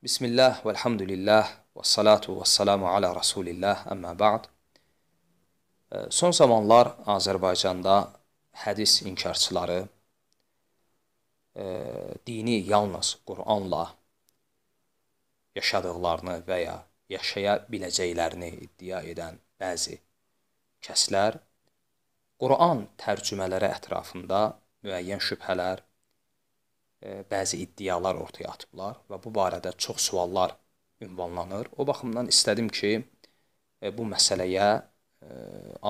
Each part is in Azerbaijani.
Bismillah, velhamdülillah, və salatu və salamu alə rasulillah, əmmə ba'd. Son zamanlar Azərbaycanda hədis inkarçıları e, dini yalnız Qur'anla yaşadıqlarını və ya yaşaya biləcəklərini iddia edən bəzi kəslər Qur'an tərcümələri ətrafında müəyyən şübhələr bəzi iddialar ortaya atıblar və bu barədə çox suallar ünvanlanır. O baxımdan istədim ki, bu məsələyə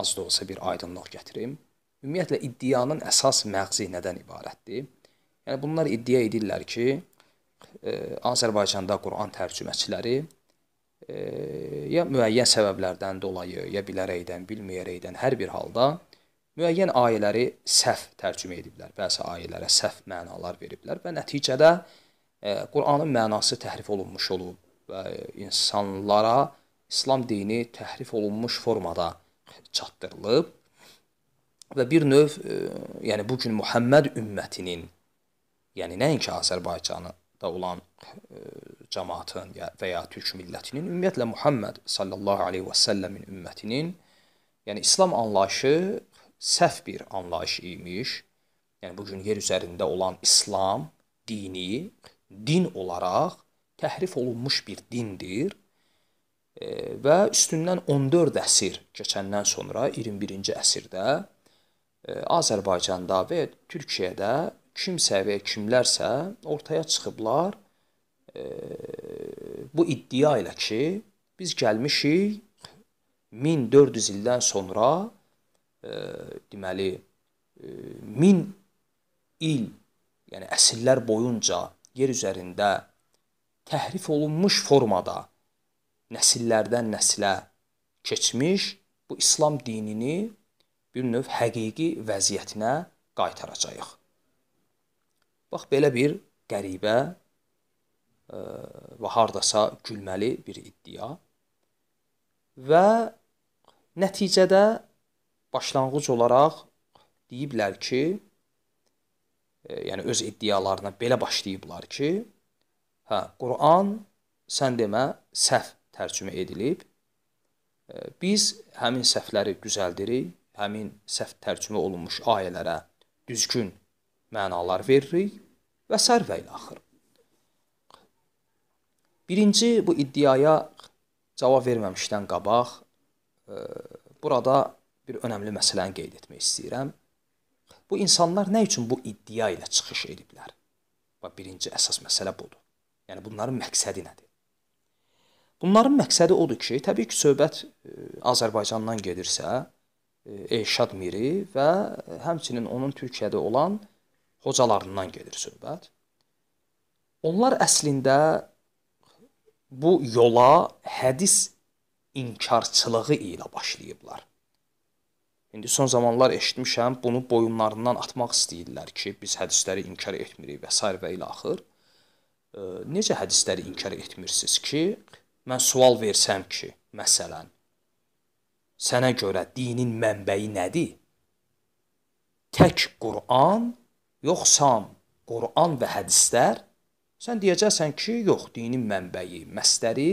az da olsa bir aydınlıq gətirim. Ümumiyyətlə iddianın əsas məğzi nədən ibarətdir? Yəni bunlar iddia edirlər ki, Azərbaycanda Quran tərcüməçiləri ya müəyyən səbəblərdən dolayı, ya bilərəkdən, bilməyərəkdən hər bir halda müəyyən ayələri səhv tərcümə ediblər. Bəzi ayələrə səhv mənalar veriblər və nəticədə e, Qur'anın mənası təhrif olunmuş olub və insanlara İslam dini təhrif olunmuş formada çatdırılıb və bir növ, e, yəni bu gün Muhammed ümmətinin, yəni nəinki Azərbaycanı da olan e, cəmaatın və ya türk millətinin, ümumiyyətlə Muhammed sallallahu alayhi və səlləmin ümmətinin, yəni İslam anlayışı səhv bir anlayış imiş. Yəni bu gün yer üzərində olan İslam dini din olaraq təhrif olunmuş bir dindir e, və üstündən 14 əsr keçəndən sonra 21-ci əsrdə e, Azərbaycanda və Türkiyədə kimsə və kimlərsə ortaya çıxıblar e, bu iddia ilə ki, biz gəlmişik 1400 ildən sonra deməli, e, min il, yəni əsillər boyunca yer üzərində təhrif olunmuş formada nəsillərdən nəslə keçmiş bu İslam dinini bir növ həqiqi vəziyyətinə qaytaracağıq. Bax belə bir qəribə e, və hardasa gülməli bir iddia və nəticədə başlanğıc olaraq deyiblər ki, e, yəni öz iddialarına belə başlayıblar ki, hə, Quran sən demə səhv tərcümə edilib. E, biz həmin səhvləri düzəldirik, həmin səhv tərcümə olunmuş ayələrə düzgün mənalar veririk və sər və ilə axır. Birinci bu iddiaya cavab verməmişdən qabaq e, burada bir önəmli məsələni qeyd etmək istəyirəm. Bu insanlar nə üçün bu iddia ilə çıxış ediblər? Və birinci əsas məsələ budur. Yəni bunların məqsədi nədir? Bunların məqsədi odur ki, təbii ki, söhbət e, Azərbaycandan gedirsə, e, Elşad Miri və həmçinin onun Türkiyədə olan hocalarından gedir söhbət. Onlar əslində bu yola hədis inkarçılığı ilə başlayıblar. İndi son zamanlar eşitmişəm, bunu boyunlarından atmaq istəyirlər ki, biz hədisləri inkar etmirik və sair və ilə axır. E, necə hədisləri inkar etmirsiniz ki, mən sual versəm ki, məsələn, sənə görə dinin mənbəyi nədir? Tək Quran, yoxsa Quran və hədislər? Sən deyəcəksən ki, yox, dinin mənbəyi, məsdəri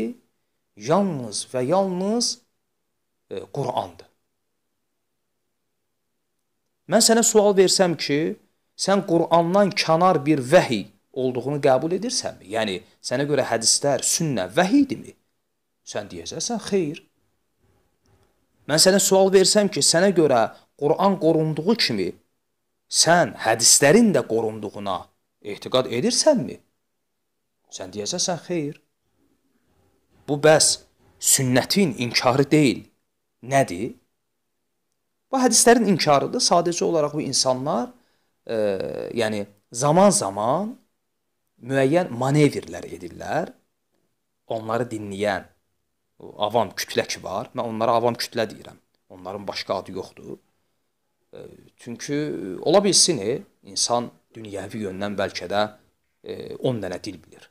yalnız və yalnız e, Qurandır. Mən sənə sual versəm ki, sən Qurandan kənar bir vəhiy olduğunu qəbul edirsənmi? Yəni sənə görə hədislər sünnə vəhiydirmi? Sən deyəcəksən, xeyr. Mən sənə sual versəm ki, sənə görə Quran qorunduğu kimi sən hədislərin də qorunduğuna etiqad edirsənmi? Sən deyəcəksən, xeyr. Bu bəs sünnətin inkarı deyil. Nədir? Bu hədislərin inkarıdır. Sadəcə olaraq bu insanlar e, yəni zaman-zaman müəyyən manevrlər edirlər. Onları dinləyən avam kütlə ki var. Mən onlara avam kütlə deyirəm. Onların başqa adı yoxdur. E, çünki ola bilsin e, insan dünyəvi yöndən bəlkə də 10 e, dənə dil bilir.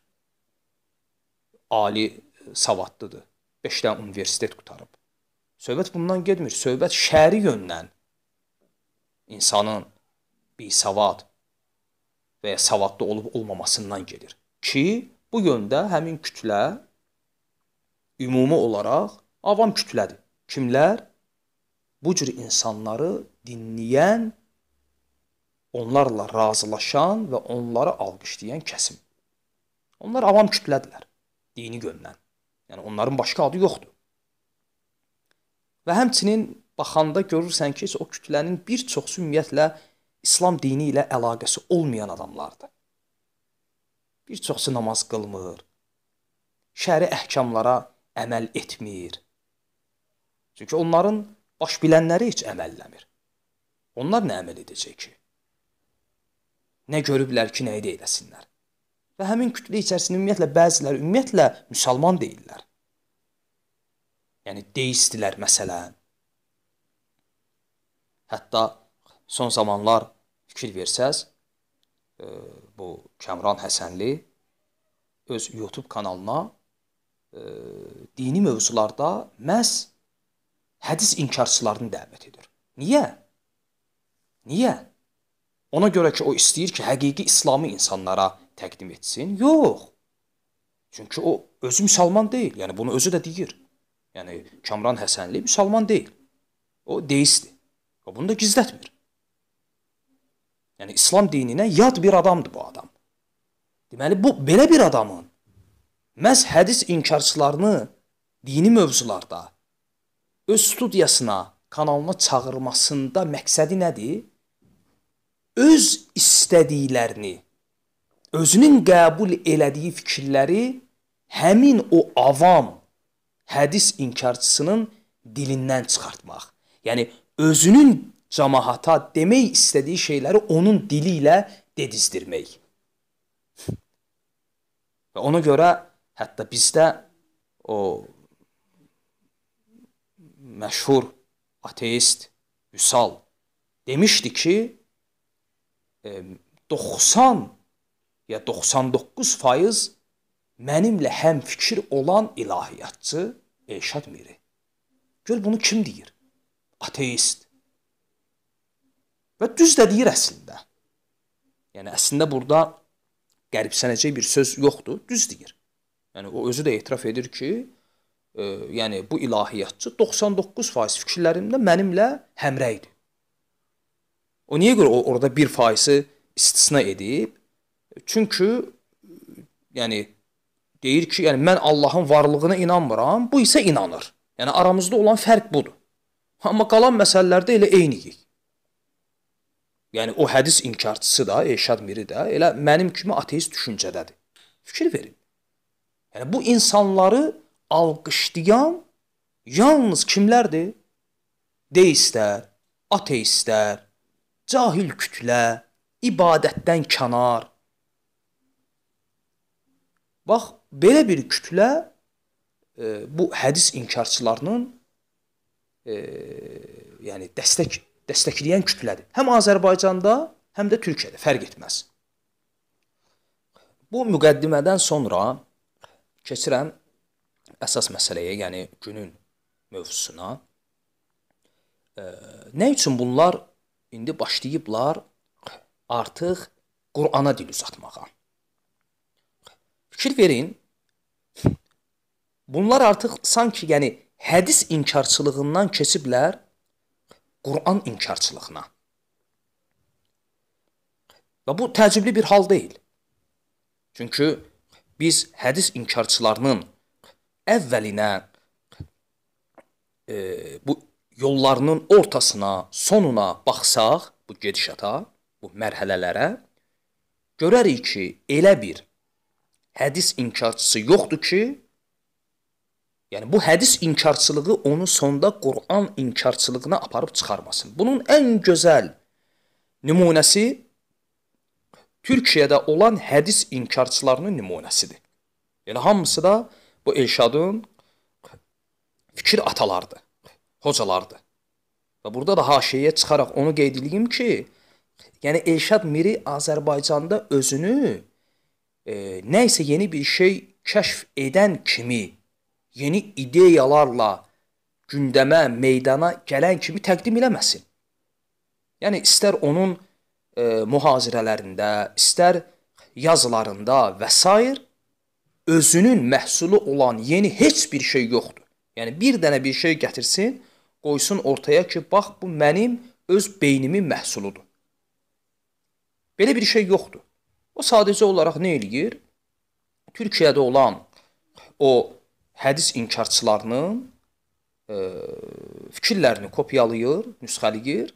Ali savadlıdır. 5 dənə universitet qutarıb. Söhbət bundan getmir. Söhbət şəri yöndən insanın bisavad və ya savadlı olub olmamasından gedir. Ki, bu yöndə həmin kütlə ümumi olaraq avam kütlədir. Kimlər? Bu cür insanları dinləyən, onlarla razılaşan və onları alqışlayan kəsim. Onlar avam kütlədilər dini göndən. Yəni onların başqa adı yoxdur. Və həmçinin baxanda görürsən ki, o kütlənin bir çoxu ümumiyyətlə İslam dini ilə əlaqəsi olmayan adamlardır. Bir çoxu namaz qılmır. Şəri əhkamlara əməl etmir. Çünki onların baş bilənləri heç əməlləmir. Onlar nə əməl edəcək ki? Nə görüblər ki, nə edəsinlər? Və həmin kütlə içərisində ümumiyyətlə bəziləri ümumiyyətlə müsəlman deyillər yəni deistilər məsələn. Hətta son zamanlar fikir versəz, e, bu Kəmran Həsənli öz YouTube kanalına e, dini mövzularda məhz hədis inkarçılarını dəvət edir. Niyə? Niyə? Ona görə ki, o istəyir ki, həqiqi İslamı insanlara təqdim etsin? Yox. Çünki o özü müsəlman deyil. Yəni bunu özü də deyir. Yəni Kamran Həsənli müsəlman deyil. O deistdir. O bunu da gizlətmir. Yəni İslam dininə yad bir adamdır bu adam. Deməli bu belə bir adamın məhz hədis inkarçılarını dini mövzularda öz studiyasına, kanalına çağırmasında məqsədi nədir? Öz istədiklərini, özünün qəbul elədiyi fikirləri həmin o avam hədis inkarçısının dilindən çıxartmaq. Yəni özünün cəmaata demək istədiyi şeyləri onun dili ilə dedizdirmək. Və ona görə hətta bizdə o məşhur ateist Hüsal demişdi ki, 90 e, ya 99% mənimlə həmfikir olan ilahiyyatçı Elşad Miri. Gör bunu kim deyir? Ateist. Və düz də deyir əslində. Yəni əslində burada qəribsənəcək bir söz yoxdur, düz deyir. Yəni o özü də etiraf edir ki, e, yəni bu ilahiyyatçı 99% fikirlərimdə mənimlə həmrəydir. O niyə görə o orada 1%-i istisna edib? Çünki e, yəni Deyir ki, yəni mən Allahın varlığına inanmıram, bu isə inanır. Yəni aramızda olan fərq budur. Amma qalan məsələlərdə elə eyniyik. Yəni o hədis inkarçısı da, Eşad Miri də elə mənim kimi ateist düşüncədədir. Fikir verin. Yəni bu insanları alqışlayan yalnız kimlərdir? Deistlər, ateistlər, cahil kütlə, ibadətdən kənar. Bax, Belə bir kütlə e, bu hədis inkarçılarının e, yəni dəstək dəstəkləyən kütlədir. Həm Azərbaycanda, həm də Türkiyədə fərq etməz. Bu müqəddimədən sonra keçirəm əsas məsələyə, yəni günün mövzusuna. E, nə üçün bunlar indi başlayıblar artıq Qurana dil uzatmağa? Fikir verin, Bunlar artıq sanki, yəni hədis inkarçılığından keçiblər Quran inkarçılığına. Və bu təəccüblü bir hal deyil. Çünki biz hədis inkarçılarının əvvəlinə e, bu yollarının ortasına, sonuna baxsaq, bu gedişata, bu mərhələlərə görərik ki, elə bir hədis inkarçısı yoxdur ki, Yəni bu hədis inkarçılığı onu sonda Quran inkarçılığına aparıb çıxarmasın. Bunun ən gözəl nümunəsi Türkiyədə olan hədis inkarçılarının nümunəsidir. Yəni hamısı da bu Elşadın fikir atalardı, hocalardı. Və burada da haşiyyə çıxaraq onu qeyd edeyim ki, yəni Elşad Miri Azərbaycanda özünü e, nə isə yeni bir şey kəşf edən kimi yeni ideyalarla gündəmə, meydana gələn kimi təqdim eləməsin. Yəni istər onun e, mühazirələrində, istər yazılarında və s. özünün məhsulu olan yeni heç bir şey yoxdur. Yəni bir dənə bir şey gətirsin, qoysun ortaya ki, bax bu mənim öz beynimin məhsuludur. Belə bir şey yoxdur. O sadəcə olaraq nə eləyir? Türkiyədə olan o hədis inkarçılarının ə, e, fikirlərini kopyalayır, nüsxələyir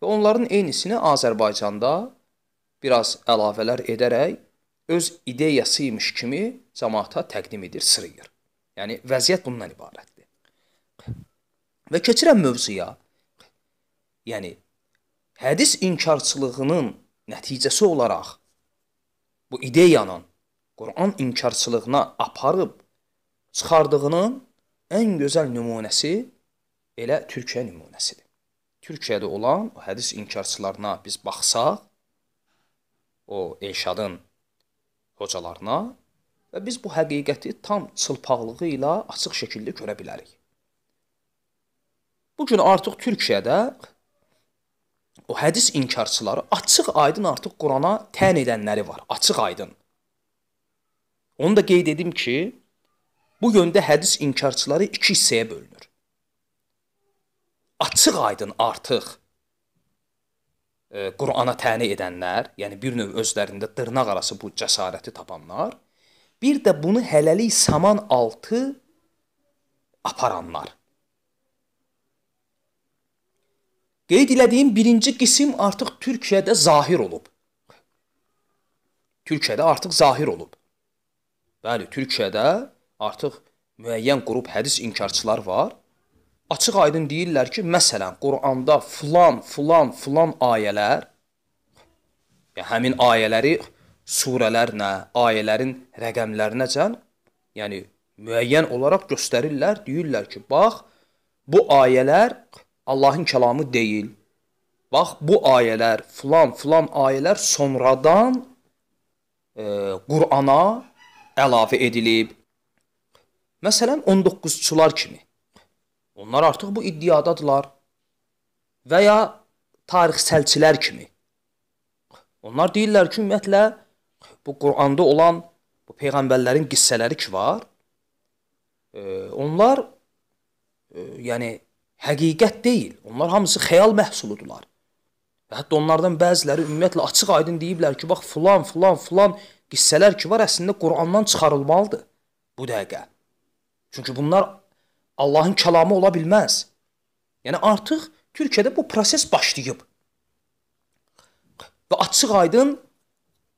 və onların eynisini Azərbaycanda biraz əlavələr edərək öz ideyası imiş kimi cəmaata təqdim edir, sırıyır. Yəni vəziyyət bundan ibarətdir. Və keçirəm mövzuya. Yəni hədis inkarçılığının nəticəsi olaraq bu ideyanın Quran inkarçılığına aparıb çıxardığının ən gözəl nümunəsi elə Türkiyə nümunəsidir. Türkiyədə olan o hədis inkarçılarına biz baxsaq, o Elşadın hocalarına və biz bu həqiqəti tam çılpaqlığı ilə açıq şəkildə görə bilərik. Bu gün artıq Türkiyədə o hədis inkarçıları açıq-aydın artıq Qurana tən edənləri var, açıq-aydın. Onu da qeyd edim ki, Bu yöndə hədis inkarçıları iki hissəyə bölünür. Açıq-aydın artıq e, Qurana təni edənlər, yəni bir növ özlərində dırnaq arası bu cəsarəti tapanlar, bir də bunu hələlik saman altı aparanlar. Qeyd elədiyim birinci qism artıq Türkiyədə zahir olub. Türkiyədə artıq zahir olub. Bəli, Türkiyədə artıq müəyyən qrup hədis inkarçılar var. Açıq-aydın deyirlər ki, məsələn, Quranda filan, filan, filan ayələr ya həmin ayələri surələrlə, ayələrin rəqəmlərinəcən, yəni müəyyən olaraq göstərirlər, deyirlər ki, bax, bu ayələr Allahın kəlamı deyil. Bax, bu ayələr, filan, filan ayələr sonradan e, Qurana əlavə edilib Məsələn, 19-çular kimi. Onlar artıq bu iddiadadılar. Və ya tarixçilər kimi. Onlar deyirlər ki, ümumiyyətlə bu Quranda olan bu peyğəmbərlərin qissələri ki var, e, onlar e, yəni həqiqət deyil. Onlar hamısı xəyal məhsuludular. Və hətta onlardan bəziləri ümumiyyətlə açıq-aydın deyiblər ki, bax filan, filan, filan qissələr ki var, əslində Qurandan çıxarılmalıdır bu dəqiqə. Çünki bunlar Allahın kəlamı ola bilməz. Yəni artıq Türkiyədə bu proses başlayıb. Və açıq-aydın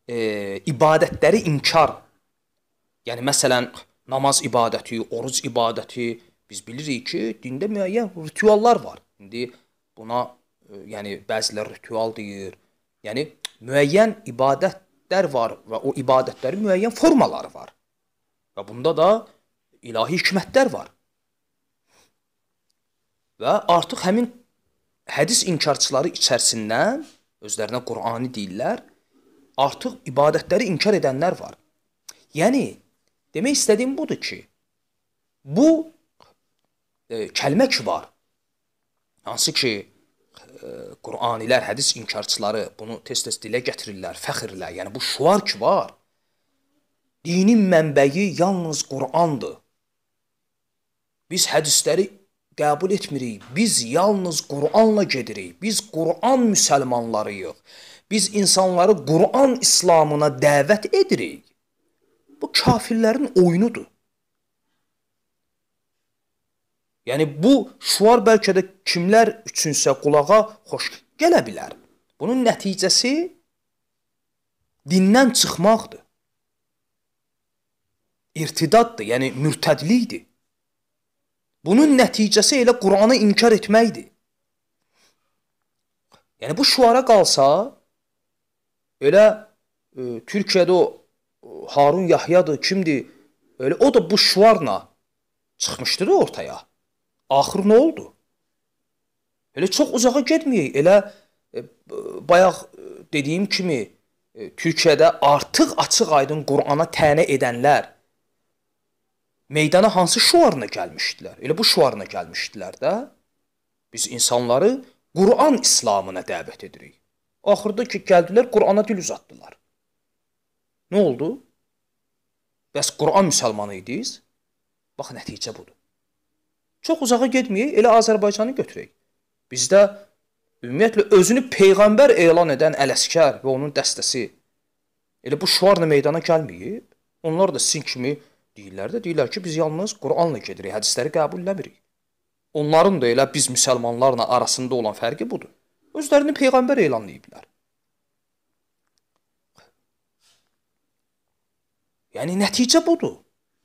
e, ibadətləri inkar. Yəni məsələn namaz ibadəti, oruc ibadəti biz bilirik ki, dində müəyyən rituallar var. İndi buna e, yəni bəzilər ritual deyir. Yəni müəyyən ibadətlər var və o ibadətlərin müəyyən formaları var. Və bunda da ilahi hikmətlər var. Və artıq həmin hədis inkarçıları içərisindən özlərinə Qurani deyirlər, artıq ibadətləri inkar edənlər var. Yəni demək istədiyim budur ki, bu e, kəlmə ki var. Hansı ki e, Qur'anilər, hədis inkarçıları bunu tez-tez dilə gətirirlər, fəxrlə. Yəni bu şuar ki var. Dinin mənbəyi yalnız Qur'andır. Biz hədisləri qəbul etmirik. Biz yalnız Qur'anla gedirik. Biz Qur'an müsəlmanlarıyıq. Biz insanları Qur'an İslamına dəvət edirik. Bu kafirlərin oyunudur. Yəni bu şuar bəlkə də kimlər üçünsə qulağa xoş gələ bilər. Bunun nəticəsi dindən çıxmaqdır. İrtidaddır, yəni mürtədlikdir. Bunun nəticəsi elə Quranı inkar etməkdir. Yəni bu şuara qalsa elə e, Türkiyədə o e, Harun Yahyadır, kimdir? Elə o da bu şuarla çıxmışdı da ortaya. Axır nə oldu? Elə çox uzağa getməyək. Elə e, bayaq e, dediyim kimi e, Türkiyədə artıq açıq-aydın Qurana tənə edənlər meydana hansı şuarla gəlmişdilər? Elə bu şuarla gəlmişdilər də. Biz insanları Quran İslamına dəvət edirik. Axırda ki gəldilər Qurana dil uzatdılar. Nə oldu? Bəs Quran müsəlmanı idiniz? Bax nəticə budur. Çox uzağa getməyək, elə Azərbaycanı götürək. Bizdə ümumiyyətlə özünü peyğəmbər elan edən Ələskər və onun dəstəsi elə bu şuarla meydana gəlməyib. Onlar da sizin kimi deyirlər də, deyirlər ki, biz yalnız Quranla gedirik, hədisləri qəbul eləmirik. Onların da elə biz müsəlmanlarla arasında olan fərqi budur. Özlərini peyğəmbər elanlayıblar. Yəni nəticə budur.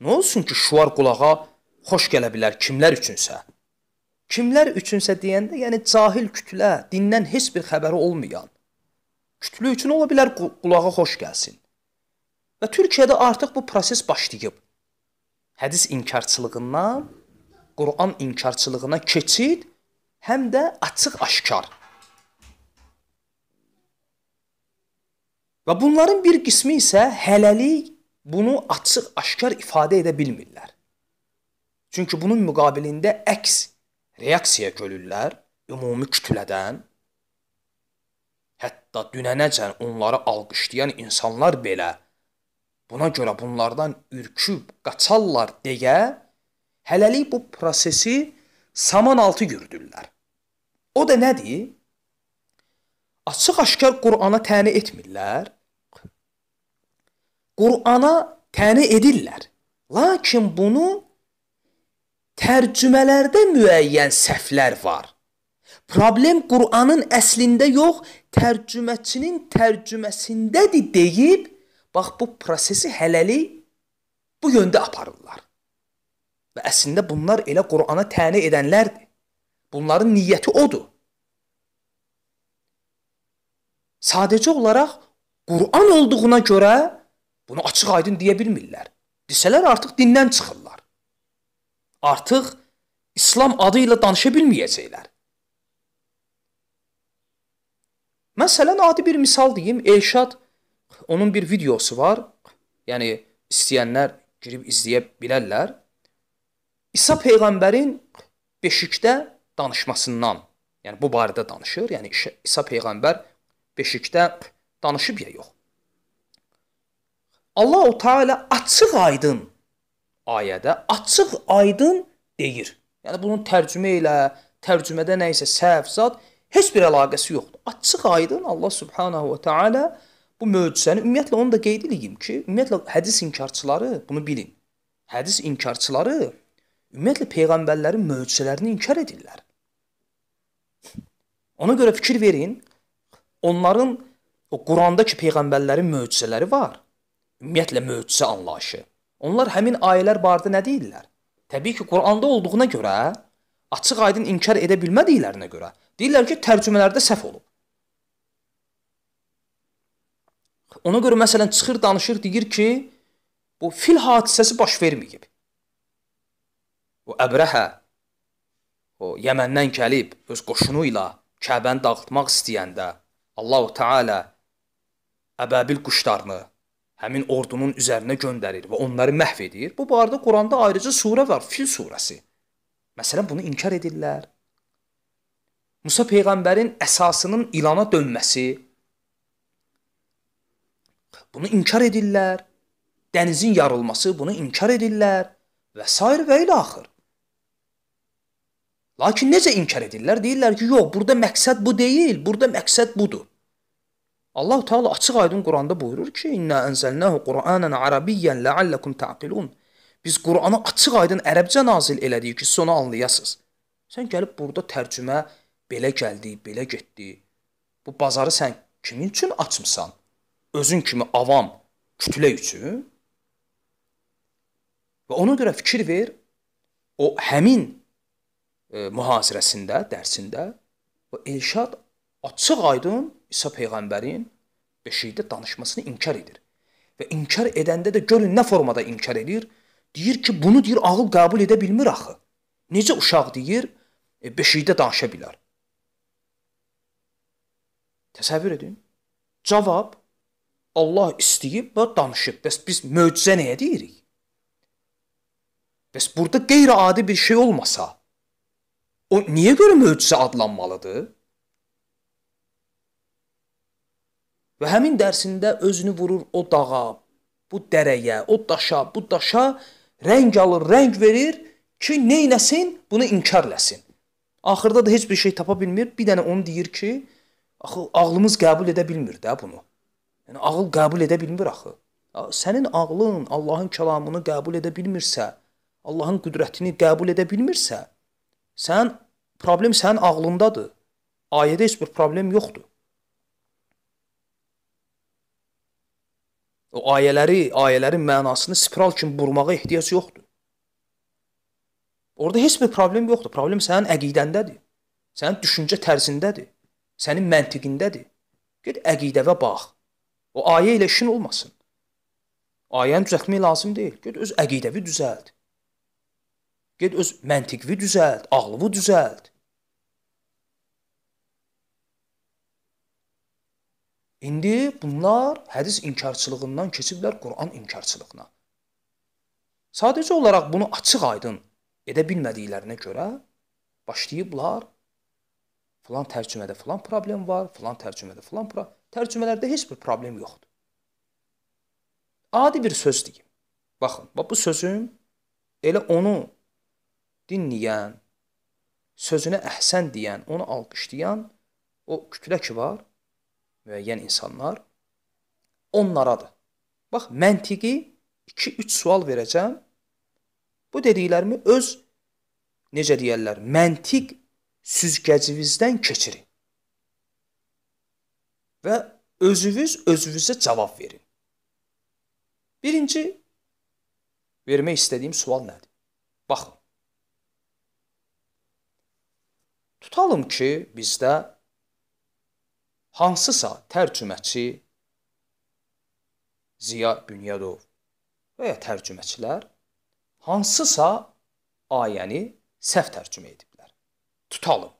Nə olsun ki, şuar qulağa xoş gələ bilər kimlər üçünsə. Kimlər üçünsə deyəndə, yəni cahil kütlə, dindən heç bir xəbəri olmayan kütlə üçün ola bilər qulağa xoş gəlsin. Və Türkiyədə artıq bu proses başlayıb hədis inkarçılığından Quran inkarçılığına keçid, həm də açıq-aşkar. Və bunların bir qismi isə hələlik bunu açıq-aşkar ifadə edə bilmirlər. Çünki bunun müqabilində əks reaksiya görürlər ümumi kütlədən. Hətta dünənəcən onları alqışlayan insanlar belə Buna görə bunlardan ürküb qaçarlar deyə hələlik bu prosesi saman altı gördürlər. O da nədir? Açıq-aşkar Qurana təni etmirlər. Qurana təni edirlər. Lakin bunu tərcümələrdə müəyyən səhvlər var. Problem Quranın əslində yox, tərcüməçinin tərcüməsindədir deyib Bax bu prosesi hələlik bu yöndə aparırlar. Və əslində bunlar elə Qurana təni edənlərdir. Bunların niyyəti odur. Sadəcə olaraq Quran olduğuna görə bunu açıq-aydın deyə bilmirlər. Desələr artıq dindən çıxırlar. Artıq İslam adı ilə danışa bilməyəcəklər. Məsələn, adi bir misal deyim, Elşad onun bir videosu var. Yəni istəyənlər girib izləyə bilərlər. İsa peyğəmbərin beşikdə danışmasından, yəni bu barədə danışır. Yəni İsa peyğəmbər beşikdə danışıb ya yox. Allahu Teala açıq-aydın ayədə açıq-aydın deyir. Yəni bunun tərcümə ilə, tərcümədə nə isə səhv zad heç bir əlaqəsi yoxdur. Açıq-aydın Allah Subhanahu va Taala bu möcüzəni ümumiyyətlə onu da qeyd eləyim ki, ümumiyyətlə hədis inkarçıları bunu bilin. Hədis inkarçıları ümumiyyətlə peyğəmbərlərin möcüzələrini inkar edirlər. Ona görə fikir verin. Onların o Qurandakı peyğəmbərlərin möcüzələri var. Ümumiyyətlə möcüzə anlayışı. Onlar həmin ayələr barədə nə deyirlər? Təbii ki, Quranda olduğuna görə açıq-aydın inkar edə bilmədiklərinə görə deyirlər ki, tərcümələrdə səhv olub. Ona görə məsələn çıxır danışır, deyir ki, bu fil hadisəsi baş verməyib. O Əbrəhə o Yəməndən gəlib öz qoşunu ilə Kəbəni dağıtmaq istəyəndə Allahu Taala əbəbil quşlarını həmin ordunun üzərinə göndərir və onları məhv edir. Bu barədə Quranda ayrıca surə var, Fil surəsi. Məsələn bunu inkar edirlər. Musa peyğəmbərin əsasının ilana dönməsi, Bunu inkar edirlər. Dənizin yarılması bunu inkar edirlər və sair və ilə axır. Lakin necə inkar edirlər? Deyirlər ki, yox, burada məqsəd bu deyil, burada məqsəd budur. Allah Teala açıq-aydın Quranda buyurur ki, "İnna enzelnahu Qur'anan Arabiyyan la'allakum ta'qilun." Biz Qur'anı açıq-aydın ərəbcə nazil elədik ki, sonu anlayasınız. Sən gəlib burada tərcümə belə gəldi, belə getdi. Bu bazarı sən kimin üçün açmısan? özün kimi avam kütlə üçün və ona görə fikir ver o həmin e, mühasirəsində, dərsində o Elşad açıq-aydın İsa peyğəmbərin beşikdə danışmasını inkar edir. Və inkar edəndə də görün nə formada inkar edir? Deyir ki, bunu deyir ağıl qəbul edə bilmir axı. Necə uşaq deyir, e, beşikdə danışa bilər. Təsəvvür edin. Cavab Allah istəyib və danışıb. Bəs biz möcüzə nəyə deyirik? Bəs burada qeyri-adi bir şey olmasa, o niyə görə möcüzə adlanmalıdır? Və həmin dərsində özünü vurur o dağa, bu dərəyə, o daşa, bu daşa rəng alır, rəng verir ki, neynəsin? Bunu inkarləsin. Axırda da heç bir şey tapa bilmir. Bir dənə onu deyir ki, axı ağlımız qəbul edə bilmir də bunu. Yəni ağıl qəbul edə bilmir axı. Sənin ağlın Allahın kəlamını qəbul edə bilmirsə, Allahın qüdrətini qəbul edə bilmirsə, sən problem sənin ağlındadır. Ayədə heç bir problem yoxdur. O ayələri, ayələrin mənasını spiral kimi burmağa ehtiyac yoxdur. Orda heç bir problem yoxdur. Problem sənin əqidəndədir. Sənin düşüncə tərzindədir. Sənin məntiqindədir. Get əqidəvə bax. O ayə ilə işin olmasın. Ayəni düzəltmək lazım deyil. Get öz əqidəvi düzəlt. Get öz məntiqvi düzəlt, ağlıvı düzəlt. İndi bunlar hədis inkarçılığından keçiblər Quran inkarçılığına. Sadəcə olaraq bunu açıq-aydın edə bilmədiklərinə görə başlayıblar filan tərcümədə filan problem var, filan tərcümədə filan problem Tərcümələrdə heç bir problem yoxdur. Adi bir söz deyim. Baxın, bax bu sözüm elə onu dinləyən, sözünə əhsən deyən, onu alqışlayan o kütlə ki var, müəyyən insanlar onlaradır. Bax, məntiqi 2-3 sual verəcəm. Bu dediklərimi öz necə deyirlər, məntiq süzgəcinizdən keçirin və özünüz özünüzə cavab verin. Birinci vermək istədiyim sual nədir? Baxın. Tutalım ki, bizdə hansısa tərcüməçi Ziya Bünyadov və ya tərcüməçilər hansısa ayəni səhv tərcümə ediblər. Tutalım.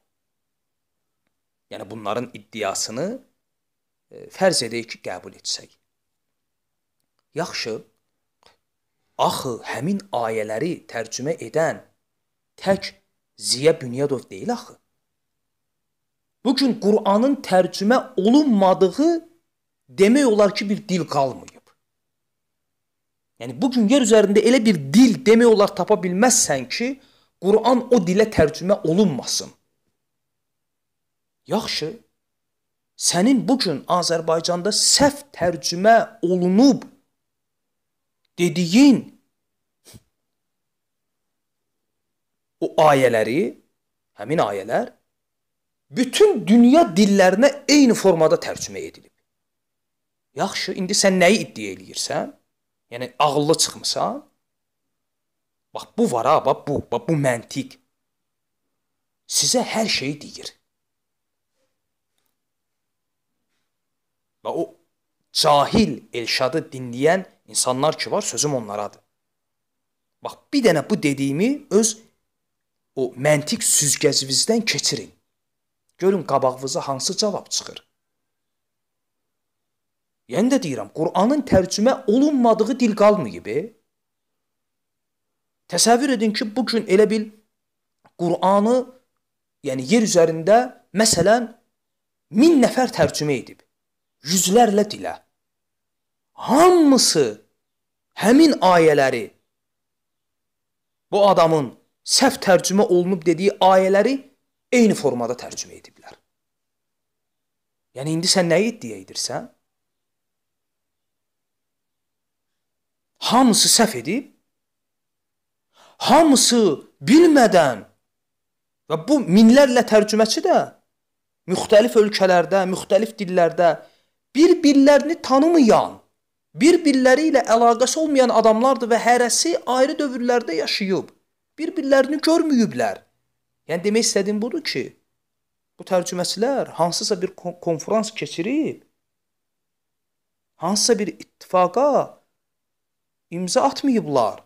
Yəni bunların iddiasını fərz edək ki, qəbul etsək. Yaxşı. Axı həmin ayələri tərcümə edən tək Ziya Bünyadov deyil axı. Bu gün Qur'anın tərcümə olunmadığı demək olar ki, bir dil qalmayıb. Yəni bu gün yer üzərində elə bir dil demək olar tapa bilməzsən ki, Qur'an o dilə tərcümə olunmasın. Yaxşı, sənin bu gün Azərbaycanda səhv tərcümə olunub dediyin o ayələri, həmin ayələr bütün dünya dillərinə eyni formada tərcümə edilib. Yaxşı, indi sən nəyi iddia eləyirsən? Yəni ağıllı çıxmısan? Bax bu var ha, bax bu, bax bu məntiq. Sizə hər şeyi deyir. Və o cahil Elşadı dinləyən insanlar ki var, sözüm onlaradır. Bax, bir dənə bu dediyimi öz o məntiq süzgəcinizdən keçirin. Görün qabağınıza hansı cavab çıxır. Yəni də deyirəm, Qur'anın tərcümə olunmadığı dil qalmayıb. E? Təsəvvür edin ki, bu gün elə bil Qur'anı, yəni yer üzərində məsələn 1000 nəfər tərcümə edib yüzlərlə dilə. Hamısı həmin ayələri bu adamın səhv tərcümə olunub dediyi ayələri eyni formada tərcümə ediblər. Yəni indi sən nəyi iddia edirsən? Hamısı səhv edib. Hamısı bilmədən və bu minlərlə tərcüməçi də müxtəlif ölkələrdə, müxtəlif dillərdə bir-birlərini tanımayan, bir-birləri ilə əlaqəsi olmayan adamlardır və hərəsi ayrı dövrlərdə yaşayıb, bir-birlərini görməyiblər. Yəni demək istədiyim budur ki, bu tərcüməçilər hansısa bir konfrans keçirib, hansısa bir ittifaqa imza atmayıblar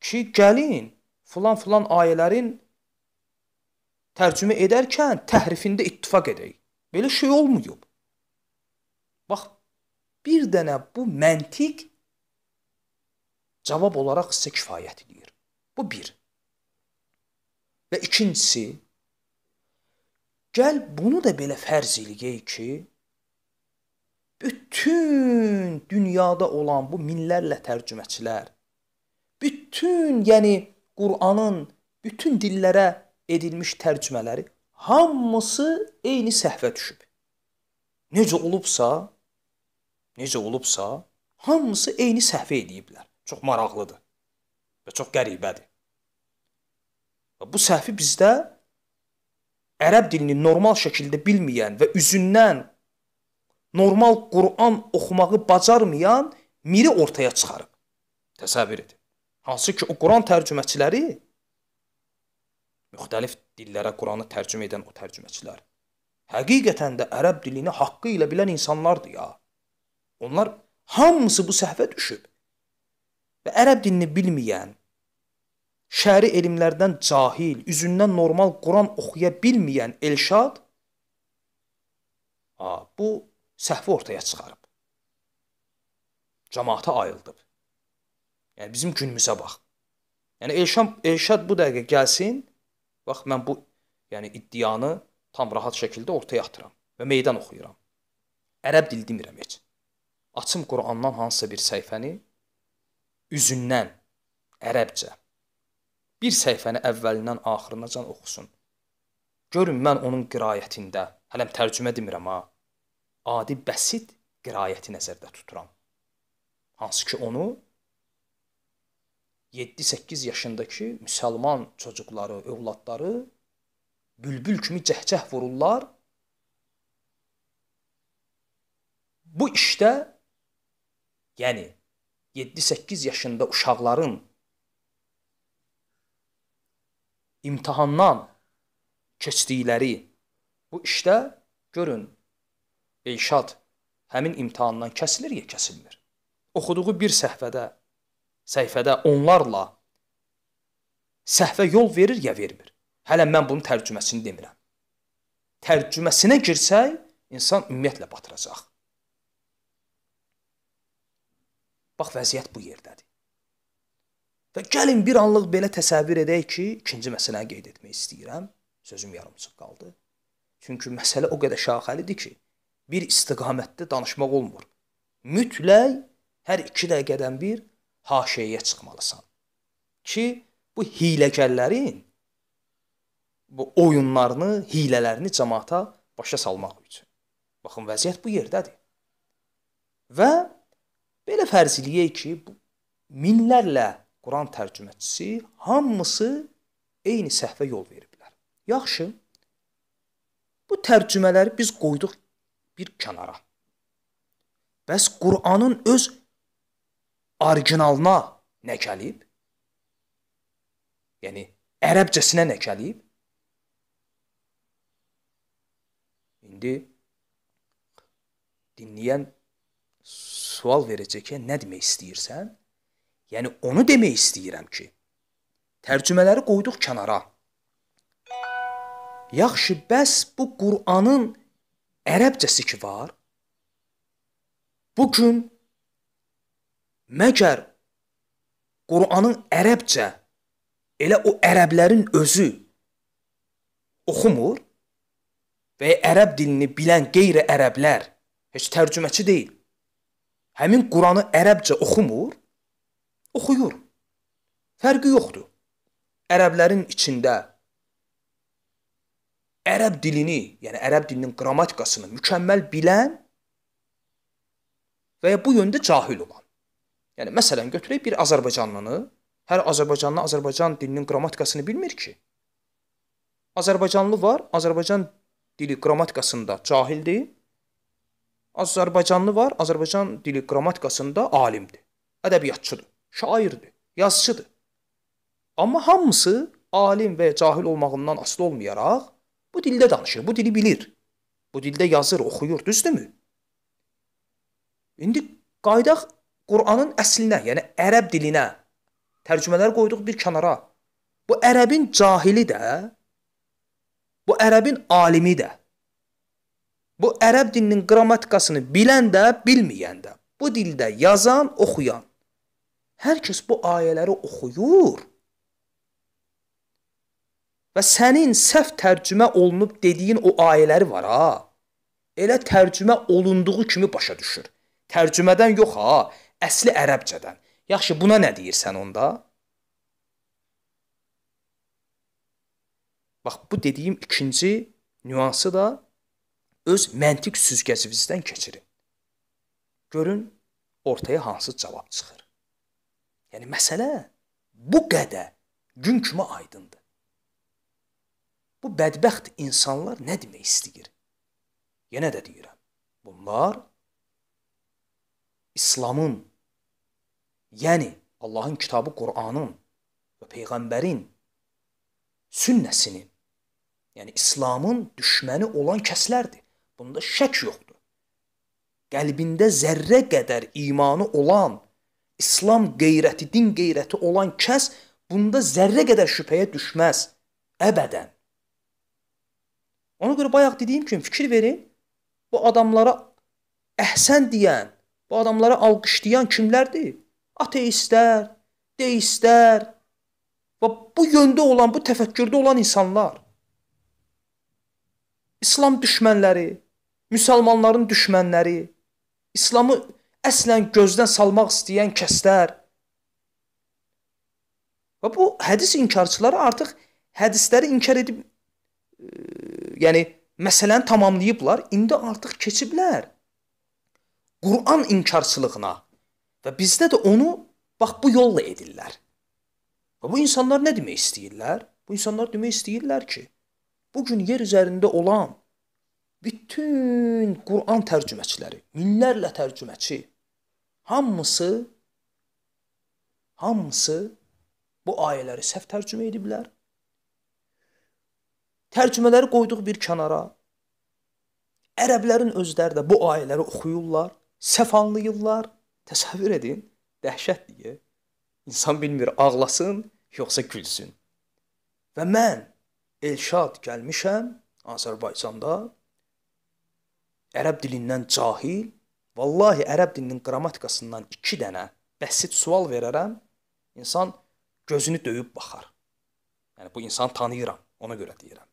ki, gəlin filan-filan ayələrin tərcümə edərkən təhrifində ittifaq edək. Belə şey olmuyub. Bax, bir dənə bu məntiq cavab olaraq sizə kifayət edir. Bu bir. Və ikincisi, gəl bunu da belə fərz eləyək ki, bütün dünyada olan bu minlərlə tərcüməçilər, bütün, yəni Qur'anın bütün dillərə edilmiş tərcümələri hamısı eyni səhvə düşüb. Necə olubsa, necə olubsa, hamısı eyni səhv ediblər. Çox maraqlıdır və çox qəribədir. Və bu səhvi bizdə ərəb dilini normal şəkildə bilməyən və üzündən normal Quran oxumağı bacarmayan miri ortaya çıxarıb. Təsəvvür edin. Hansı ki, o Quran tərcüməçiləri müxtəlif dillərə Quranı tərcümə edən o tərcüməçilər həqiqətən də ərəb dilini haqqı ilə bilən insanlardır ya. Onlar hamısı bu səhvə düşüb. Və ərəb dilini bilməyən, şəri elmlərdən cahil, üzündən normal Quran oxuya bilməyən Elşad a, bu səhvi ortaya çıxarıb. Cəmaata ayıldıb. Yəni bizim günümüzə bax. Yəni Elşad, Elşad bu dəqiqə gəlsin, bax mən bu yəni iddianı tam rahat şəkildə ortaya atıram və meydan oxuyuram. Ərəb dili demirəm heç açım Qurandan hansısa bir səhifəni üzündən ərəbcə bir səhifəni əvvəlindən axırınacan oxusun. Görün mən onun qirayətində, hələm tərcümə demirəm ha, adi bəsit qirayəti nəzərdə tuturam. Hansı ki onu 7-8 yaşındakı müsəlman çocuqları, övladları bülbül kimi cəhcəh vururlar. Bu işdə Yəni 7-8 yaşında uşaqların imtahandan keçdikləri bu işdə görün Elşad həmin imtahandan kəsilir ya kəsilmir. Oxuduğu bir səhvədə səhifədə onlarla səhvə yol verir ya vermir. Hələ mən bunun tərcüməsini demirəm. Tərcüməsinə girsək insan ümumiyyətlə batıracaq. Bax, vəziyyət bu yerdədir. Və gəlin bir anlıq belə təsəvvür edək ki, ikinci məsələni qeyd etmək istəyirəm. Sözüm yarımçıq qaldı. Çünki məsələ o qədər şaxəlidir ki, bir istiqamətdə danışmaq olmur. Mütləq hər 2 dəqiqədən bir haşiyəyə çıxmalısan ki, bu hiyləgərlərin bu oyunlarını, hilələrini cəmaata başa salmaq üçün. Baxın, vəziyyət bu yerdədir. Və Belə fərz eləyək ki, minlərlə Quran tərcüməçisi hamısı eyni səhvə yol veriblər. Yaxşı. Bu tərcümələri biz qoyduq bir kənara. Bəs Quranın öz orijinalına nə gəlib? Yəni ərəbcəsinə nə gəlib? İndi dinləyən sual verəcək ki, nə demək istəyirsən? Yəni onu demək istəyirəm ki, tərcümələri qoyduq kənara. Yaxşı, bəs bu Qur'anın ərəbcəsi ki var? Bu gün məgər Qur'anın ərəbcə elə o ərəblərin özü oxumur və ya ərəb dilini bilən qeyri-ərəblər heç tərcüməçi deyil həmin Quranı ərəbcə oxumur, oxuyur. Fərqi yoxdur. Ərəblərin içində ərəb dilini, yəni ərəb dilinin qrammatikasını mükəmməl bilən və ya bu yöndə cahil olan. Yəni məsələn götürək bir Azərbaycanlını, hər Azərbaycanlı Azərbaycan dilinin qrammatikasını bilmir ki. Azərbaycanlı var, Azərbaycan dili qrammatikasında cahildir. Azərbaycanlı var, Azərbaycan dili qrammatikasında alimdir, ədəbiyyatçıdır, şairdir, yazıçıdır. Amma hamısı alim və cahil olmağından asılı olmayaraq bu dildə danışır, bu dili bilir. Bu dildə yazır, oxuyur, düzdürmü? İndi qaydaq Quranın əslinə, yəni ərəb dilinə tərcümələr qoyduq bir kənara. Bu ərəbin cahili də, bu ərəbin alimi də Bu ərəb dilinin qrammatikasını bilən də, bilməyən də, bu dildə yazan, oxuyan. Hər kəs bu ayələri oxuyur. Və sənin səhv tərcümə olunub dediyin o ayələri var ha. Elə tərcümə olunduğu kimi başa düşür. Tərcümədən yox ha, əsli ərəbcədən. Yaxşı, buna nə deyirsən onda? Bax bu dediyim ikinci nüansı da öz məntiq süzgəcinizdən keçirin. Görün ortaya hansı cavab çıxır. Yəni məsələ bu qədər gün kimi aydındır. Bu bədbəxt insanlar nə demək istəyir? Yenə də deyirəm. Bunlar İslamın, yəni Allahın kitabı Qur'anın və peyğəmbərin sünnəsinin, yəni İslamın düşməni olan kəslərdir. Bunda şək yoxdur. Qəlbində zərrə qədər imanı olan, İslam qeyrəti, din qeyrəti olan kəs bunda zərrə qədər şübhəyə düşməz əbədən. Ona görə bayaq dediyim kimi fikir verin. Bu adamlara əhsən deyən, bu adamlara alqışlayan kimlərdir? Ateistlər, deistlər və bu yöndə olan, bu təfəkkürdə olan insanlar. İslam düşmənləri, müsəlmanların düşmənləri, İslamı əslən gözdən salmaq istəyən kəslər. Və bu hədis inkarçıları artıq hədisləri inkar edib, e, yəni məsələni tamamlayıblar, indi artıq keçiblər Quran inkarçılığına. Və bizdə də onu bax bu yolla edirlər. Və bu insanlar nə demək istəyirlər? Bu insanlar demək istəyirlər ki, bu gün yer üzərində olan bütün Quran tərcüməçiləri, minlərlə tərcüməçi hamısı hamısı bu ayələri səhv tərcümə ediblər. Tərcümələri qoyduq bir kənara. Ərəblərin özləri də bu ayələri oxuyurlar, səhv anlayırlar. Təsəvvür edin, dəhşətdir. İnsan bilmir ağlasın, yoxsa gülsün. Və mən Elşad gəlmişəm Azərbaycanda ərəb dilindən cahil, vallahi ərəb dilinin qrammatikasından 2 dənə bəsit sual verərəm, insan gözünü döyüb baxar. Yəni bu insanı tanıyıram, ona görə deyirəm.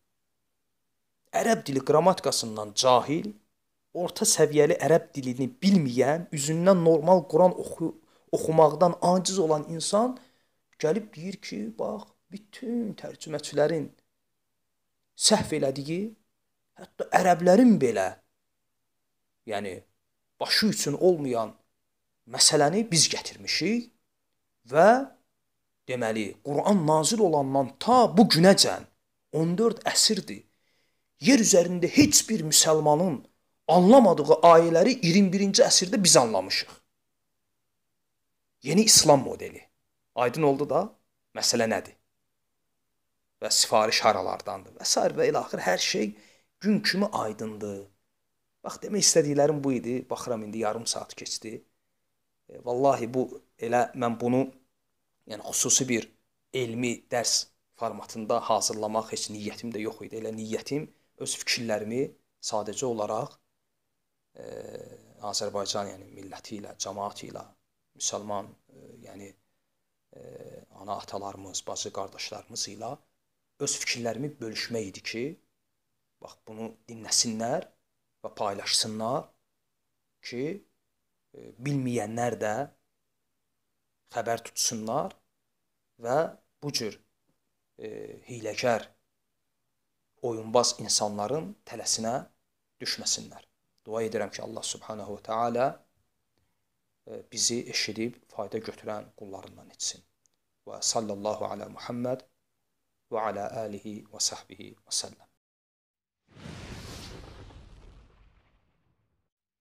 Ərəb dili qrammatikasından cahil, orta səviyyəli ərəb dilini bilməyən, üzündən normal Quran oxu oxumaqdan aciz olan insan gəlib deyir ki, bax, bütün tərcüməçilərin səhv elədiyi, hətta ərəblərin belə yəni başı üçün olmayan məsələni biz gətirmişik və deməli Quran nazil olandan ta bu günəcən 14 əsrdir yer üzərində heç bir müsəlmanın anlamadığı ayələri 21-ci əsrdə biz anlamışıq. Yeni İslam modeli. Aydın oldu da məsələ nədir? Və sifariş haralardandır və s. və ilaxır hər şey gün kimi aydındır. Bax, demək istədiklərim bu idi. Baxıram, indi yarım saat keçdi. E, vallahi bu elə mən bunu yəni xüsusi bir elmi dərs formatında hazırlamaq heç niyyətim də yox idi. Elə niyyətim öz fikirlərimi sadəcə olaraq e, Azərbaycan, yəni milləti ilə, cəmaəti ilə, müsəlman, e, yəni e, ana atalarımız, bacı qardaşlarımız ilə öz fikirlərimi bölüşmək idi ki, bax bunu dinləsinlər və paylaşsınlar ki, e, bilməyənlər də xəbər tutsunlar və bu cür e, hiyləgər oyunbaz insanların tələsinə düşməsinlər. Dua edirəm ki, Allah subhanahu va taala e, bizi eşidib fayda götürən qullarından etsin. Və sallallahu ala Muhammad və ala alihi və sahbihi və sallam.